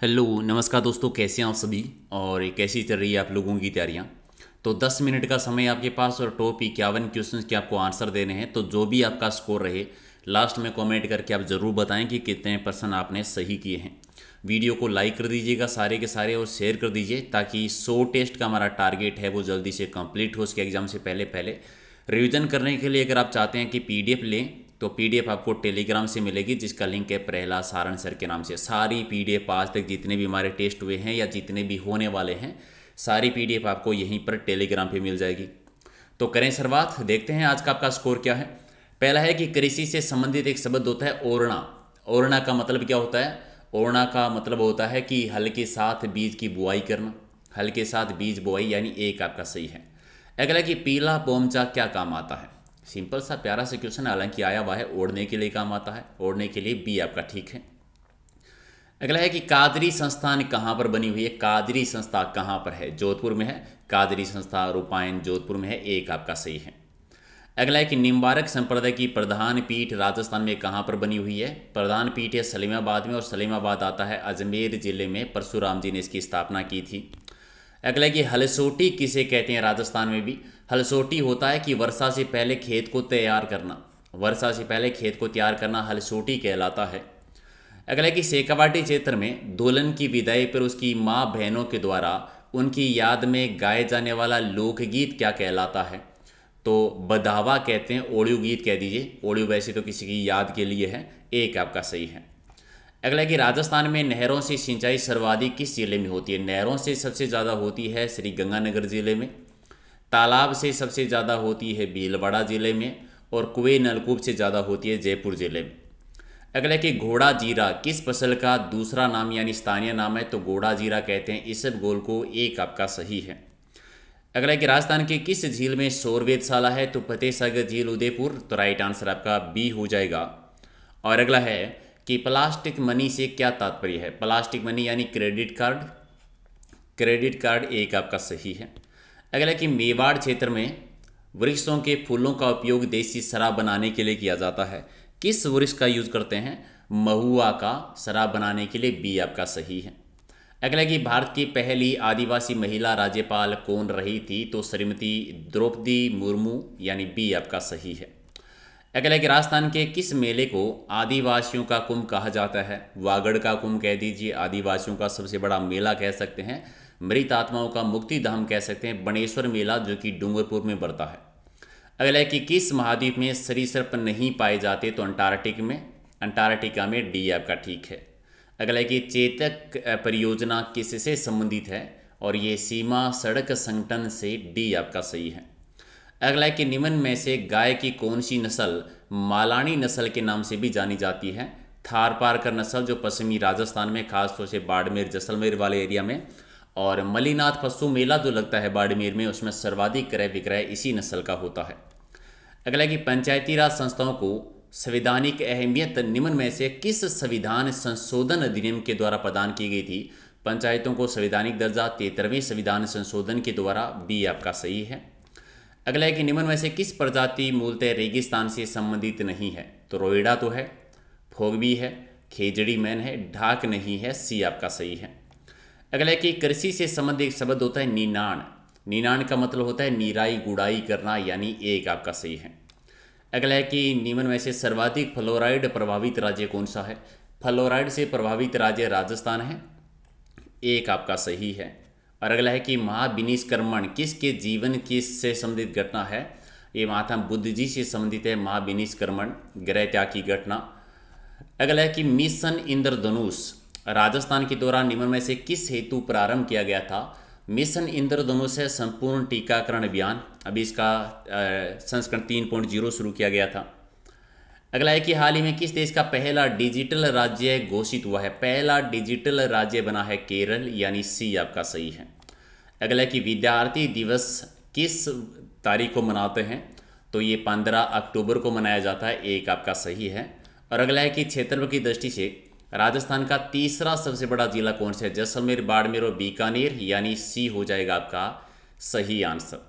hello नमस्कार दोस्तों कैसे हैं आप सभी और कैसी चल रही है आप लोगों की तैयारियां तो 10 मिनट का समय आपके पास और टॉप इक्यावन क्वेश्चन के आपको आंसर देने हैं तो जो भी आपका स्कोर रहे लास्ट में कमेंट करके आप ज़रूर बताएं कि कितने पर्सन आपने सही किए हैं वीडियो को लाइक कर दीजिएगा सारे के सारे और शेयर कर दीजिए ताकि सौ टेस्ट का हमारा टारगेट है वो जल्दी से कंप्लीट हो उसके एग्ज़ाम से पहले पहले रिविज़न करने के लिए अगर आप चाहते हैं कि पी लें तो पीडीएफ आपको टेलीग्राम से मिलेगी जिसका लिंक है प्रहलाद सारण सर के नाम से सारी पीडीएफ आज तक जितने भी हमारे टेस्ट हुए हैं या जितने भी होने वाले हैं सारी पीडीएफ आपको यहीं पर टेलीग्राम पे मिल जाएगी तो करें शुरुआत देखते हैं आज का आपका स्कोर क्या है पहला है कि कृषि से संबंधित एक शब्द होता है ओरणा ओरणा का मतलब क्या होता है ओरणा का मतलब होता है कि हल के साथ बीज की बुआई करना हल के साथ बीज बुआई यानी एक आपका सही है अगला कि पीला पोमचा क्या काम आता है सिंपल सा प्यारा सा क्वेश्चन हालांकि आया हुआ है ओढ़ने के लिए काम आता है ओढ़ने के लिए बी आपका ठीक है अगला है कि कादरी संस्थान कहाँ पर बनी हुई है कादरी संस्था कहाँ पर है जोधपुर में है कादरी संस्था रूपायन जोधपुर में है एक आपका सही है अगला है कि निम्बारक संप्रदाय की प्रधान पीठ राजस्थान में कहाँ पर बनी हुई है प्रधान पीठ है सलीमाबाद में और सलीमाबाद आता है अजमेर जिले में परशुराम जी ने इसकी स्थापना की थी अगला है कि हलसोटी किसे कहते हैं राजस्थान में भी हलसोटी होता है कि वर्षा से पहले खेत को तैयार करना वर्षा से पहले खेत को तैयार करना हलसोटी कहलाता है अगला कि सेकावाटी क्षेत्र में दुल्हन की विदाई पर उसकी माँ बहनों के द्वारा उनकी याद में गाए जाने वाला लोकगीत क्या कहलाता है तो बधावा कहते हैं ओड़ियो गीत कह दीजिए ओड़ियो वैसे तो किसी की याद के लिए है एक आपका सही है अगला कि राजस्थान में नहरों से सिंचाई सर्वाधिक किस जिले में होती है नहरों से सबसे ज़्यादा होती है श्री गंगानगर जिले में तालाब से सबसे ज़्यादा होती है भीलवाड़ा ज़िले में और कुएं नलकूप से ज़्यादा होती है जयपुर ज़िले में अगला कि घोड़ा जीरा किस फसल का दूसरा नाम यानी स्थानीय नाम है तो घोड़ा जीरा कहते हैं इस गोल को एक आपका सही है अगला कि राजस्थान के किस झील में शोर वेदशाला है तो फतेह सागर झील उदयपुर तो राइट आंसर आपका बी हो जाएगा और अगला है कि प्लास्टिक मनी से क्या तात्पर्य है प्लास्टिक मनी यानी क्रेडिट कार्ड क्रेडिट कार्ड एक आपका सही है अगला कि मेवाड़ क्षेत्र में वृक्षों के फूलों का उपयोग देसी शराब बनाने के लिए किया जाता है किस वृक्ष का यूज़ करते हैं महुआ का शराब बनाने के लिए बी आपका सही है अगला कि भारत की पहली आदिवासी महिला राज्यपाल कौन रही थी तो श्रीमती द्रौपदी मुर्मू यानी बी आपका सही है अगला कि राजस्थान के किस मेले को आदिवासियों का कुंभ कहा जाता है वागड़ का कुंभ कह दीजिए आदिवासियों का सबसे बड़ा मेला कह सकते हैं मृत आत्माओं का मुक्ति धाम कह सकते हैं बनेश्वर मेला जो कि डूंगरपुर में बढ़ता है अगला है कि किस महाद्वीप में सर्प नहीं पाए जाते तो अंटार्कटिक में अंटार्कटिका में डी आपका ठीक है अगला है कि चेतक परियोजना किससे संबंधित है और ये सीमा सड़क संगठन से डी आपका सही है अगला है कि निम्न में से गाय की कौन सी नस्ल मालानी नस्ल के नाम से भी जानी जाती है थार पारकर नस्ल जो पश्चिमी राजस्थान में खासतौर से बाड़मेर जैसलमेर वाले एरिया में और मलीनाथ पशु मेला जो लगता है बाड़मेर में उसमें सर्वाधिक क्रय विक्रय इसी नस्ल का होता है अगला कि पंचायती राज संस्थाओं को संविधानिक अहमियत निम्न में से किस संविधान संशोधन अधिनियम के द्वारा प्रदान की गई थी पंचायतों को संविधानिक दर्जा तेतरवें संविधान संशोधन के द्वारा बी आपका सही है अगला है कि निम्न में से किस प्रजाति मूलतः रेगिस्तान से संबंधित नहीं है तो रोएडा तो है फोगबी है खेजड़ी मैन है ढाक नहीं है सी आपका सही है अगला कि कृषि से संबंधित शब्द होता है निनाण निनाण का मतलब होता है निराई गुड़ाई करना यानी एक आपका सही है अगला है कि निम्न में से सर्वाधिक फ्लोराइड प्रभावित राज्य कौन सा है फ्लोराइड से प्रभावित राज्य राजस्थान है एक आपका सही है और अगला है कि महाविनिष्क्रमण किसके जीवन किस से संबंधित घटना है ये महात्मा बुद्ध जी से संबंधित है महाविनिष्क्रमण ग्रह त्याग की घटना अगला है कि मिशन इंद्रधनुष राजस्थान के दौरान निम्न में से किस हेतु प्रारंभ किया गया था मिशन इंद्रधनुष संपूर्ण टीकाकरण अभियान अभी इसका संस्करण तीन पॉइंट जीरो शुरू किया गया था अगला है कि हाल ही में किस देश का पहला डिजिटल राज्य घोषित हुआ है पहला डिजिटल राज्य बना है केरल यानी सी आपका सही है अगला है कि विद्यार्थी दिवस किस तारीख को मनाते हैं तो ये पंद्रह अक्टूबर को मनाया जाता है एक आपका सही है और अगला है कि क्षेत्र की दृष्टि से राजस्थान का तीसरा सबसे बड़ा जिला कौन सा है जैसलमेर बाड़मेर और बीकानेर यानी सी हो जाएगा आपका सही आंसर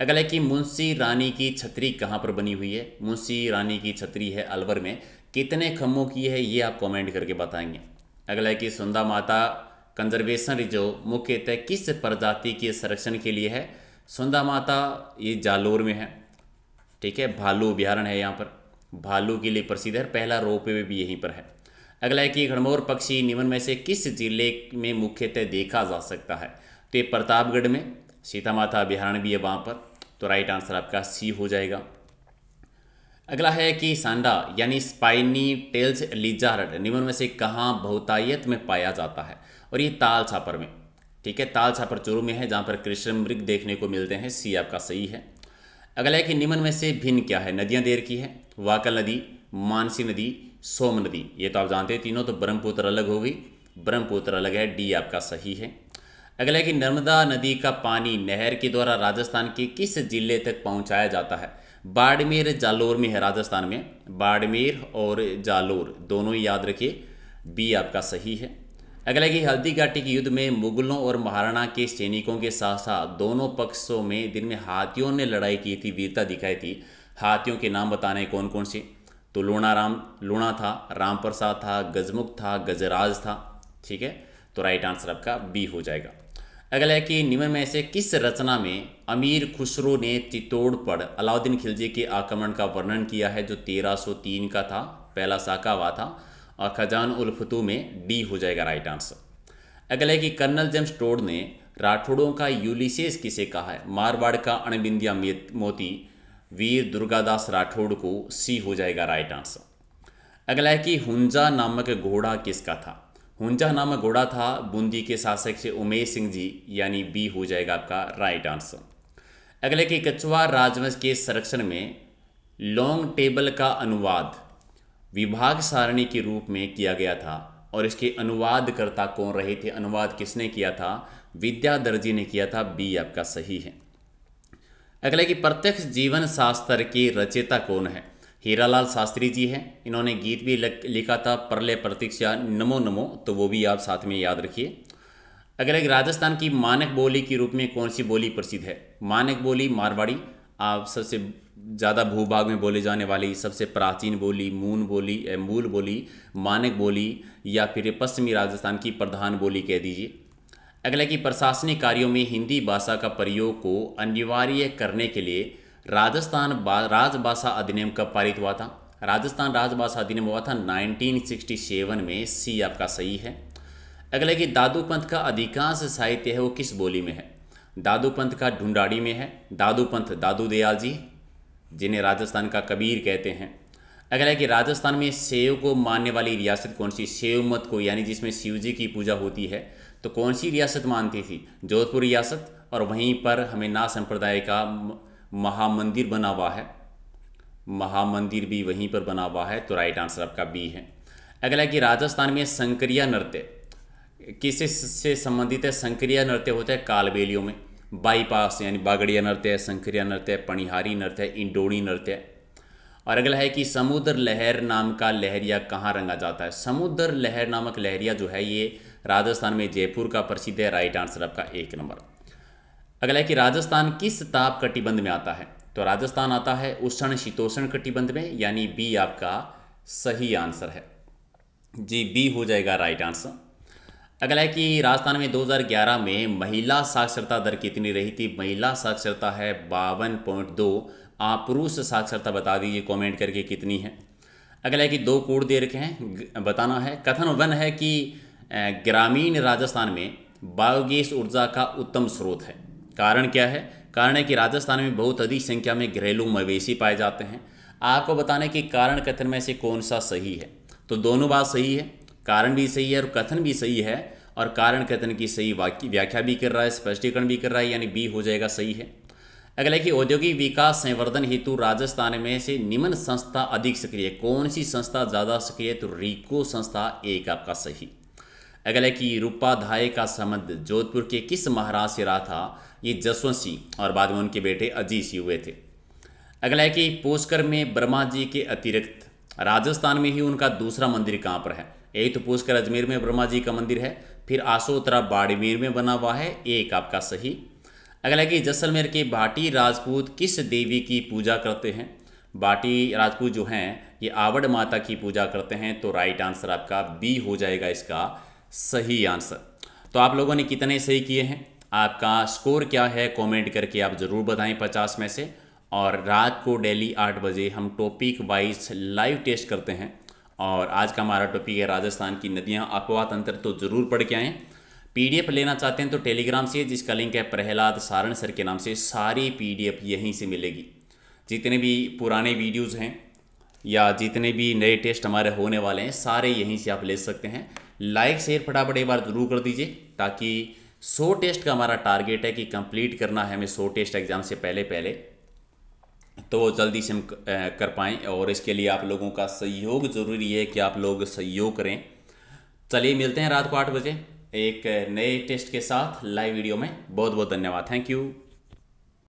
अगला है कि मुंशी रानी की छतरी कहाँ पर बनी हुई है मुंशी रानी की छतरी है अलवर में कितने खम्भों की है ये आप कमेंट करके बताएंगे अगला है कि सुंदा माता कंजर्वेशन रिजर्व मुख्यतः किस प्रजाति के संरक्षण के लिए है सुंदा माता ये जालोर में है ठीक है भालू अभ्यारण है यहाँ पर भालू के लिए प्रसिद्ध है पहला रोपवे भी यहीं पर है अगला है कि घड़मोर पक्षी निम्न में से किस जिले में मुख्यतः देखा जा सकता है तो ये प्रतापगढ़ में सीता माता अभ्यारण भी है वहाँ पर तो राइट आंसर आपका सी हो जाएगा अगला है कि सांडा यानी स्पाइनी टेल्स लिजार्ड निम्न में से कहाँ बहुतायत में पाया जाता है और ये ताल छापर में ठीक है ताल छापर चोरू में है जहाँ पर कृष्ण मृग देखने को मिलते हैं सी आपका सही है अगला है कि निम्न में से भिन्न क्या है नदियाँ देर की है वाकल नदी मानसी नदी सोम नदी ये तो आप जानते हैं तीनों तो ब्रह्मपुत्र अलग हो गई ब्रह्मपुत्र अलग है डी आपका सही है अगला कि नर्मदा नदी का पानी नहर के द्वारा राजस्थान के किस जिले तक पहुंचाया जाता है बाड़मेर जालोर में है राजस्थान में बाड़मेर और जालोर दोनों ही याद रखिए बी आपका सही है अगला कि हल्दी घाटी के युद्ध में मुगलों और महाराणा के सैनिकों के साथ साथ दोनों पक्षों में दिन में हाथियों ने लड़ाई की थी वीरता दिखाई थी हाथियों के नाम बताने कौन कौन से तो राम लोणा था राम प्रसाद था गजमुख था गजराज था ठीक है तो राइट आंसर आपका बी हो जाएगा अगला है कि निम्न में से किस रचना में अमीर खुसरो ने चित्तौड़ पर अलाउद्दीन खिलजी के आक्रमण का वर्णन किया है जो 1303 का था पहला साका हुआ था और खजान उल फतू में डी हो जाएगा राइट आंसर अगला है कि कर्नल जेम्स टोड ने राठौड़ों का यूलिसेस किसे कहा है मारवाड़ का अणबिंदिया मोती वीर दुर्गादास राठौड़ को सी हो जाएगा राइट आंसर अगला है कि हुंजा नामक घोड़ा किसका था हुंजा नामक घोड़ा था बूंदी के शासक से उमेश सिंह जी यानी बी हो जाएगा आपका राइट आंसर अगले कि कछुआ राजवंश के संरक्षण में लॉन्ग टेबल का अनुवाद विभाग सारणी के रूप में किया गया था और इसके अनुवादकर्ता कौन रहे थे अनुवाद किसने किया था विद्या जी ने किया था बी आपका सही है अगला कि प्रत्यक्ष जीवन शास्त्र की रचयिता कौन है हीरालाल शास्त्री जी हैं इन्होंने गीत भी लिखा था परले प्रतीक्षा नमो नमो तो वो भी आप साथ में याद रखिए अगला कि राजस्थान की मानक बोली के रूप में कौन सी बोली प्रसिद्ध है मानक बोली मारवाड़ी आप सबसे ज़्यादा भूभाग में बोले जाने वाली सबसे प्राचीन बोली मून बोली मूल बोली मानक बोली या फिर पश्चिमी राजस्थान की प्रधान बोली कह दीजिए अगला कि प्रशासनिक कार्यों में हिंदी भाषा का प्रयोग को अनिवार्य करने के लिए राजस्थान राजभाषा अधिनियम कब पारित हुआ था राजस्थान राजभाषा अधिनियम हुआ था 1967 में सी आपका सही है अगला कि दादू पंथ का अधिकांश साहित्य है वो किस बोली में है दादू पंथ का ढूंढाड़ी में है दादू पंथ दादू दयाल जी जिन्हें राजस्थान का कबीर कहते हैं अगला कि राजस्थान में सेव को मानने वाली रियासत कौन सी सेव मत को यानी जिसमें शिव जी की पूजा होती है तो कौन सी रियासत मानती थी जोधपुर रियासत और वहीं पर हमें ना संप्रदाय का महामंदिर बना हुआ है महामंदिर भी वहीं पर बना हुआ है तो राइट आंसर आपका बी है अगला कि राजस्थान में संक्रिया नृत्य किस से संबंधित है संक्रिया नृत्य होता है कालबेलियों में बाईपास यानी बागड़िया नृत्य संक्रिया नृत्य पणिहारी नृत्य इंडोड़ी नृत्य और अगला है कि समुद्र लहर नाम का लहरिया कहाँ रंगा जाता है समुद्र लहर नामक लहरिया जो है ये राजस्थान में जयपुर का प्रसिद्ध है राइट आंसर आपका एक नंबर अगला है कि राजस्थान किस ताप कटिबंध में आता है तो राजस्थान आता है उष्ण शीतोषण कटिबंध में यानी बी आपका सही आंसर है जी बी हो जाएगा राइट आंसर अगला है कि राजस्थान में 2011 में महिला साक्षरता दर कितनी रही थी महिला साक्षरता है बावन आप पुरुष साक्षरता बता दीजिए कमेंट करके कितनी है अगला है कि दो कोड दे रखे हैं बताना है कथन वन है कि ग्रामीण राजस्थान में बायोगैस ऊर्जा का उत्तम स्रोत है कारण क्या है कारण है कि राजस्थान में बहुत अधिक संख्या में घरेलू मवेशी पाए जाते हैं आपको बताने कि कारण कथन में से कौन सा सही है तो दोनों बात सही है कारण भी सही है और कथन भी सही है और कारण कथन की सही व्याख्या भी कर रहा है स्पष्टीकरण भी कर रहा है यानी बी हो जाएगा सही है अगला कि औद्योगिक विकास संवर्धन हेतु राजस्थान में से निम्न संस्था अधिक सक्रिय कौन सी संस्था ज़्यादा सक्रिय तो रिको संस्था एक आपका सही अगला कि रूपाधाय का संबंध जोधपुर के किस महाराज से रहा था ये जसवंत सिंह और बाद में उनके बेटे अजीत सिंह हुए थे अगला है कि पोस्कर में ब्रह्मा जी के अतिरिक्त राजस्थान में ही उनका दूसरा मंदिर कहाँ पर है एक तो पोस्कर अजमेर में ब्रह्मा जी का मंदिर है फिर आसोतरा बाड़मेर में बना हुआ है एक आपका सही अगला कि जैसलमेर के बाटी राजपूत किस देवी की पूजा करते हैं बाटी राजपूत जो हैं ये आवड़ माता की पूजा करते हैं तो राइट आंसर आपका बी हो जाएगा इसका सही आंसर तो आप लोगों ने कितने सही किए हैं आपका स्कोर क्या है कमेंट करके आप ज़रूर बताएं पचास में से और रात को डेली आठ बजे हम टॉपिक वाइज लाइव टेस्ट करते हैं और आज का हमारा टॉपिक है राजस्थान की नदियाँ अपवात तंत्र तो ज़रूर पढ़ के आएँ पीडीएफ लेना चाहते हैं तो टेलीग्राम से जिसका लिंक है प्रहलाद सारण सर के नाम से सारी पीडीएफ यहीं से मिलेगी जितने भी पुराने वीडियोज़ हैं या जितने भी नए टेस्ट हमारे होने वाले हैं सारे यहीं से आप ले सकते हैं लाइक शेयर फटाफट एक बार ज़रूर कर दीजिए ताकि 100 टेस्ट का हमारा टारगेट है कि कंप्लीट करना है हमें 100 टेस्ट एग्ज़ाम से पहले पहले तो जल्दी से हम कर पाएँ और इसके लिए आप लोगों का सहयोग ज़रूरी है कि आप लोग सहयोग करें चलिए मिलते हैं रात को आठ बजे एक नए टेस्ट के साथ लाइव वीडियो में बहुत बहुत धन्यवाद थैंक यू